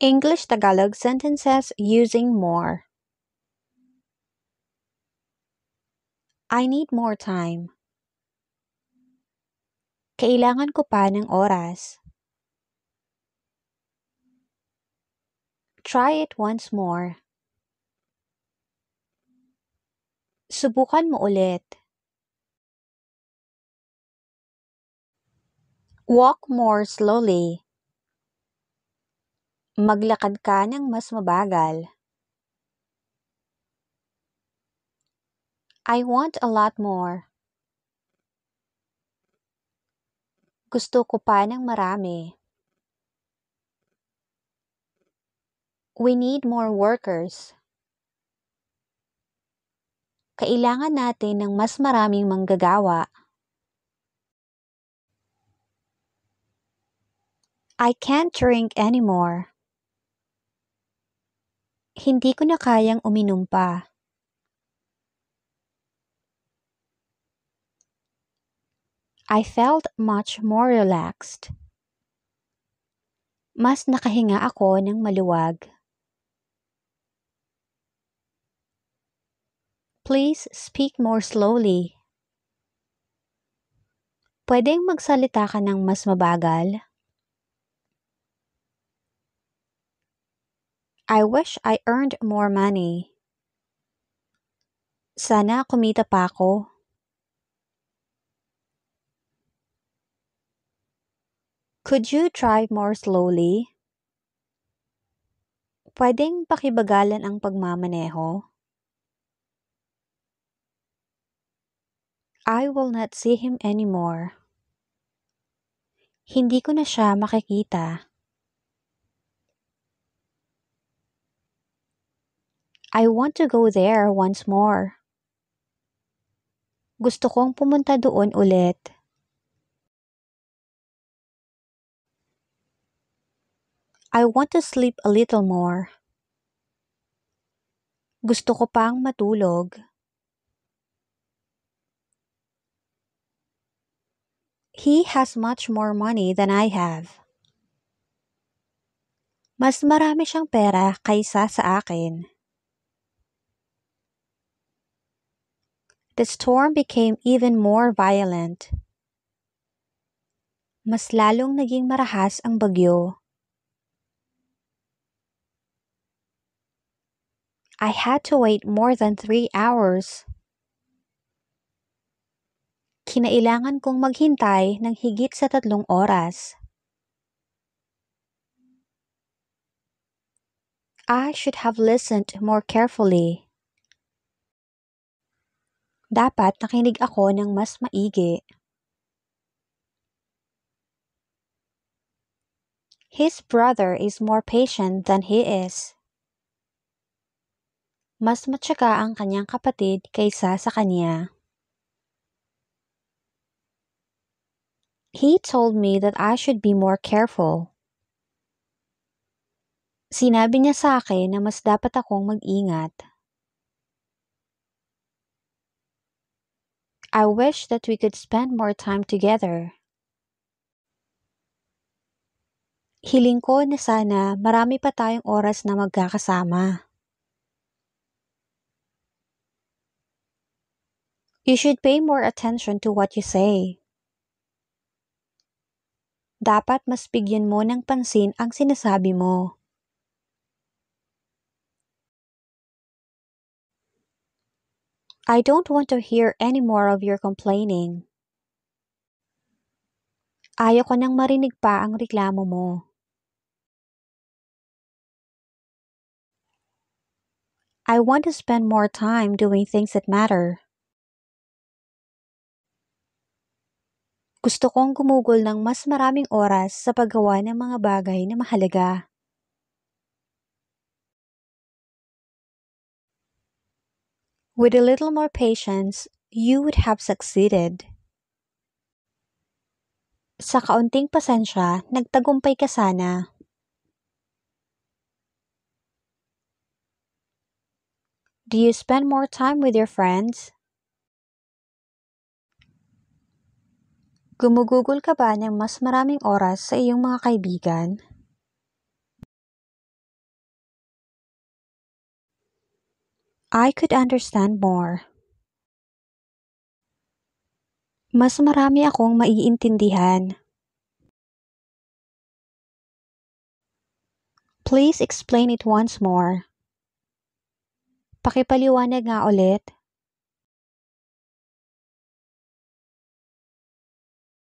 English Tagalog sentences using more. I need more time. Kailangan ko pa ng oras. Try it once more. Subukan mo ulit. Walk more slowly. Maglakad ka ng mas mabagal. I want a lot more. Gusto ko pa ng marami. We need more workers. Kailangan natin ng mas maraming manggagawa. I can't drink anymore. Hindi ko na kayang uminom pa. I felt much more relaxed. Mas nakahinga ako ng maluwag. Please speak more slowly. Pwedeng magsalita ka ng mas mabagal? I wish I earned more money. Sana kumita pa ako. Could you drive more slowly? Pwedeng pakibagalan ang pagmamaneho? I will not see him anymore. Hindi ko na siya makikita. I want to go there once more. Gusto kong pumunta doon ulit. I want to sleep a little more. Gusto ko pang matulog. He has much more money than I have. Mas marami siyang pera kaysa sa akin. the storm became even more violent. Mas lalong naging marahas ang bagyo. I had to wait more than three hours. Kinailangan kong maghintay ng higit sa tatlong oras. I should have listened more carefully. Dapat nakinig ako ng mas maigi. His brother is more patient than he is. Mas matyaga ang kanyang kapatid kaysa sa kanya. He told me that I should be more careful. Sinabi niya sa akin na mas dapat akong mag-ingat. I wish that we could spend more time together. Hiling ko na sana marami pa tayong oras na magkakasama. You should pay more attention to what you say. Dapat mas bigyan mo ng pansin ang sinasabi mo. I don't want to hear any more of your complaining. Ayaw ko nang marinig pa ang reklamo mo. I want to spend more time doing things that matter. Gusto kong gumugol ng mas maraming oras sa paggawa ng mga bagay na mahalaga. With a little more patience, you would have succeeded. Sa kaunting pasensya, nagtagumpay ka sana. Do you spend more time with your friends? Gumugugol ka ba ng mas maraming oras sa iyong mga kaibigan? I could understand more. Mas marami akong maiintindihan. Please explain it once more. Pakipaliwanag nga ulit.